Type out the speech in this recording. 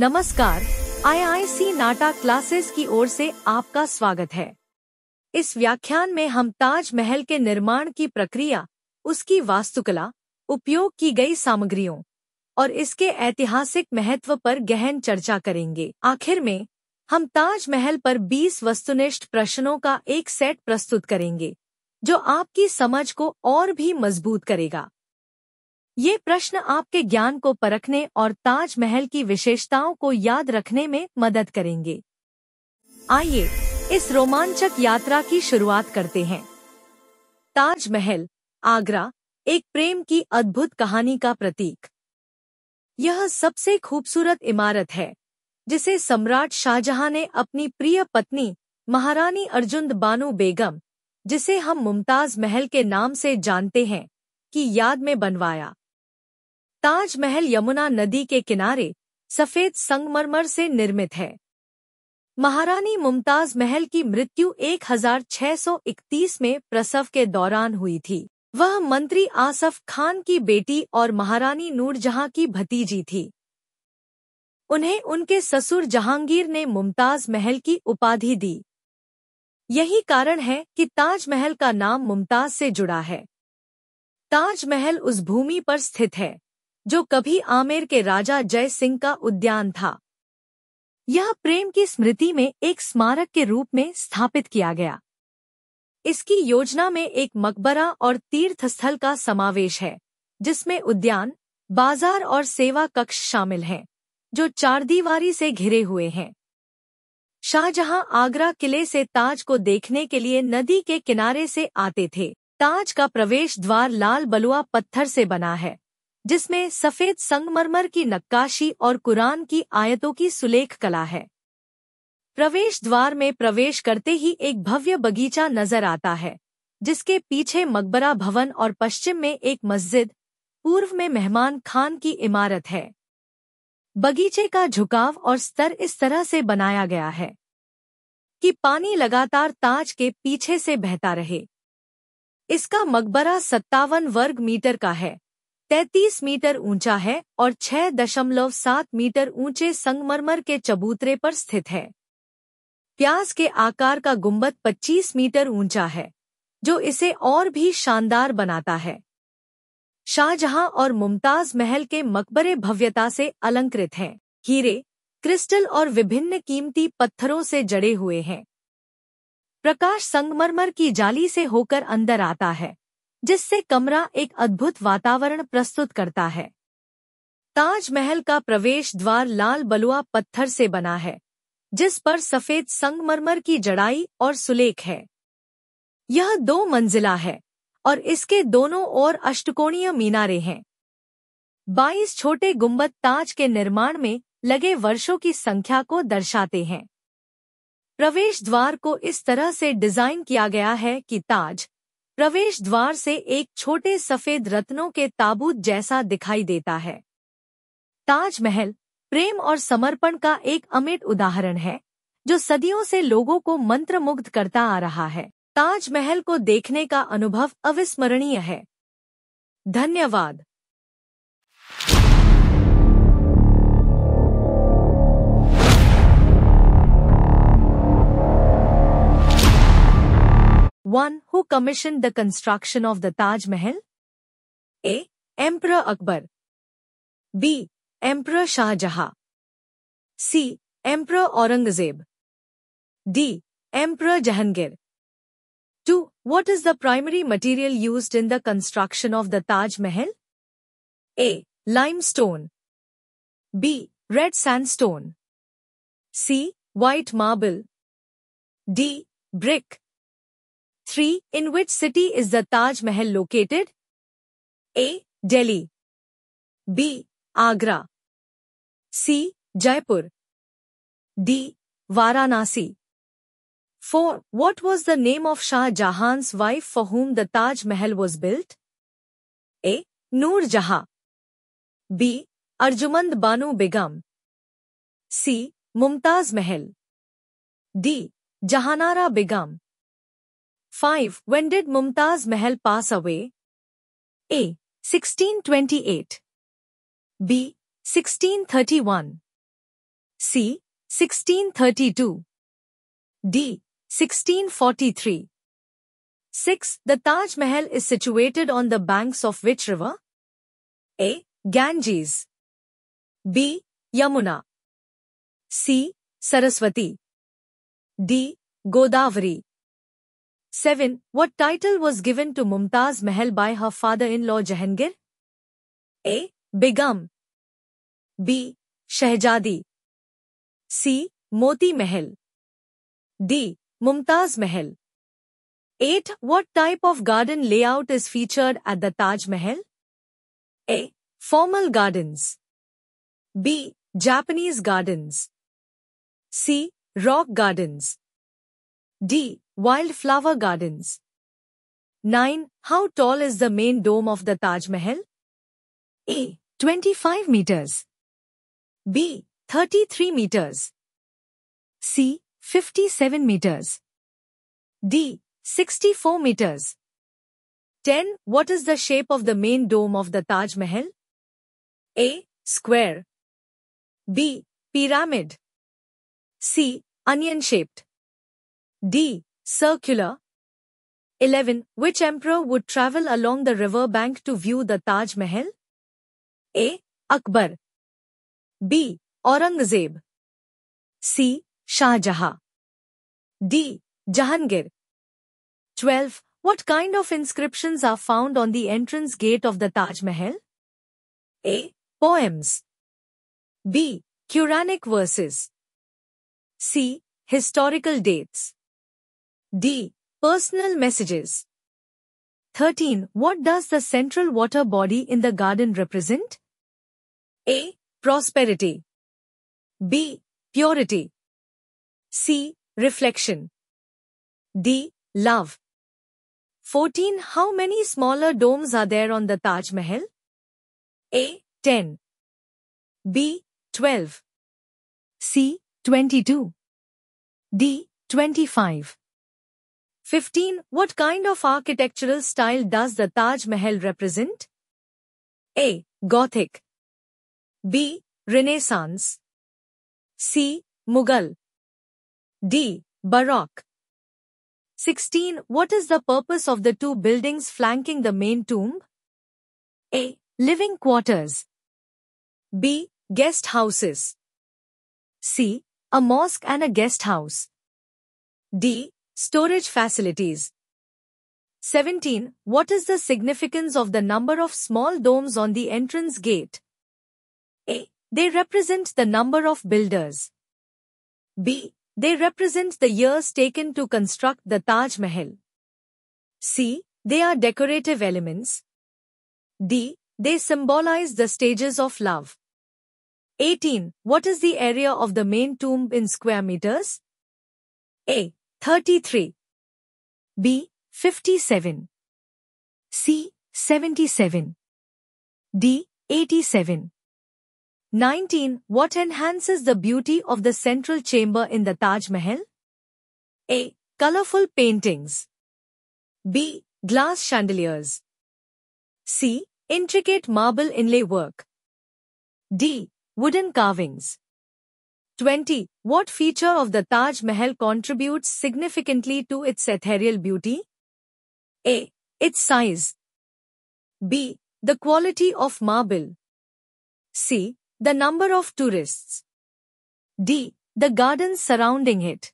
नमस्कार आईआईसी नाटा क्लासेस की ओर से आपका स्वागत है इस व्याख्यान में हम ताज महल के निर्माण की प्रक्रिया उसकी वास्तुकला उपयोग की गई सामग्रियों और इसके ऐतिहासिक महत्व पर गहन चर्चा करेंगे आखिर में हम ताज महल पर 20 वस्तुनिष्ठ प्रश्नों का एक सेट प्रस्तुत करेंगे जो आपकी समझ को और भी मजबूत करेगा ये प्रश्न आपके ज्ञान को परखने और ताजमहल की विशेषताओं को याद रखने में मदद करेंगे आइए इस रोमांचक यात्रा की शुरुआत करते हैं ताजमहल आगरा एक प्रेम की अद्भुत कहानी का प्रतीक यह सबसे खूबसूरत इमारत है जिसे सम्राट शाहजहां ने अपनी प्रिय पत्नी महारानी अर्जुन बानो बेगम जिसे हम मुमताज महल के नाम से जानते हैं की याद में बनवाया ताजमहल यमुना नदी के किनारे सफेद संगमरमर से निर्मित है महारानी मुमताज महल की मृत्यु 1631 में प्रसव के दौरान हुई थी वह मंत्री आसफ खान की बेटी और महारानी नूरजहां की भतीजी थी उन्हें उनके ससुर जहांगीर ने मुमताज महल की उपाधि दी यही कारण है कि ताजमहल का नाम मुमताज से जुड़ा है ताजमहल उस भूमि पर स्थित है जो कभी आमेर के राजा जय सिंह का उद्यान था यह प्रेम की स्मृति में एक स्मारक के रूप में स्थापित किया गया इसकी योजना में एक मकबरा और तीर्थस्थल का समावेश है जिसमें उद्यान बाजार और सेवा कक्ष शामिल हैं जो चारदीवारी से घिरे हुए हैं शाहजहां आगरा किले से ताज को देखने के लिए नदी के किनारे से आते थे ताज का प्रवेश द्वार लाल बलुआ पत्थर से बना है जिसमें सफ़ेद संगमरमर की नक्काशी और कुरान की आयतों की सुलेख कला है प्रवेश द्वार में प्रवेश करते ही एक भव्य बगीचा नजर आता है जिसके पीछे मकबरा भवन और पश्चिम में एक मस्जिद पूर्व में मेहमान खान की इमारत है बगीचे का झुकाव और स्तर इस तरह से बनाया गया है कि पानी लगातार ताज के पीछे से बहता रहे इसका मकबरा सत्तावन वर्ग मीटर का है तैतीस मीटर ऊंचा है और छह दशमलव सात मीटर ऊंचे संगमरमर के चबूतरे पर स्थित है प्याज के आकार का गुंबद 25 मीटर ऊंचा है जो इसे और भी शानदार बनाता है शाहजहां और मुमताज महल के मकबरे भव्यता से अलंकृत हैं हीरे क्रिस्टल और विभिन्न कीमती पत्थरों से जड़े हुए हैं प्रकाश संगमरमर की जाली से होकर अंदर आता है जिससे कमरा एक अद्भुत वातावरण प्रस्तुत करता है ताजमहल का प्रवेश द्वार लाल बलुआ पत्थर से बना है जिस पर सफेद संगमरमर की जड़ाई और सुलेख है यह दो मंजिला है और इसके दोनों ओर अष्टकोणीय मीनारे हैं बाईस छोटे गुंबद ताज के निर्माण में लगे वर्षों की संख्या को दर्शाते हैं प्रवेश द्वार को इस तरह से डिजाइन किया गया है कि ताज प्रवेश द्वार से एक छोटे सफेद रत्नों के ताबूत जैसा दिखाई देता है ताजमहल प्रेम और समर्पण का एक अमिट उदाहरण है जो सदियों से लोगों को मंत्रमुग्ध करता आ रहा है ताजमहल को देखने का अनुभव अविस्मरणीय है धन्यवाद 1. Who commissioned the construction of the Taj Mahal? A. Emperor Akbar. B. Emperor Shah Jahan. C. Emperor Aurangzeb. D. Emperor Jahangir. 2. What is the primary material used in the construction of the Taj Mahal? A. Limestone. B. Red sandstone. C. White marble. D. Brick. 3. In which city is the Taj Mahal located? A. Delhi. B. Agra. C. Jaipur. D. Varanasi. 4. What was the name of Shah Jahan's wife for whom the Taj Mahal was built? A. Noor Jahan. B. Arjumand Banu Begum. C. Mumtaz Mahal. D. Jahanara Begum. 5. When did Mumtaz Mahal pass away? A. 1628 B. 1631 C. 1632 D. 1643 6. The Taj Mahal is situated on the banks of which river? A. Ganges B. Yamuna C. Saraswati D. Godavari 7. What title was given to Mumtaz Mahal by her father-in-law Jahangir? A. Begum B. Shahjadi. C. Moti Mahal D. Mumtaz Mahal 8. What type of garden layout is featured at the Taj Mahal? A. Formal gardens B. Japanese gardens C. Rock gardens D. Wildflower Gardens 9. How tall is the main dome of the Taj Mahal? A. 25 meters. B. 33 meters. C. 57 meters. D. 64 meters. 10. What is the shape of the main dome of the Taj Mahal? A. Square. B. Pyramid. C. Onion shaped. D. Circular 11. Which emperor would travel along the river bank to view the Taj Mahal? A. Akbar B. Aurangzeb C. Shah Jahan D. Jahangir 12. What kind of inscriptions are found on the entrance gate of the Taj Mahal? A. Poems B. Quranic verses C. Historical dates D. Personal messages. 13. What does the central water body in the garden represent? A. Prosperity. B. Purity. C. Reflection. D. Love. 14. How many smaller domes are there on the Taj Mahal? A. 10. B. 12. C. 22. D. 25. 15. What kind of architectural style does the Taj Mahal represent? A. Gothic B. Renaissance C. Mughal D. Baroque 16. What is the purpose of the two buildings flanking the main tomb? A. Living quarters B. Guest houses C. A mosque and a guest house D. Storage facilities. 17. What is the significance of the number of small domes on the entrance gate? A. They represent the number of builders. B. They represent the years taken to construct the Taj Mahal. C. They are decorative elements. D. They symbolize the stages of love. 18. What is the area of the main tomb in square meters? A. 33 B 57 C 77 D 87 19 What enhances the beauty of the central chamber in the Taj Mahal? A colorful paintings B glass chandeliers C intricate marble inlay work D wooden carvings 20. What feature of the Taj Mahal contributes significantly to its ethereal beauty? A. Its size. B. The quality of marble. C. The number of tourists. D. The gardens surrounding it.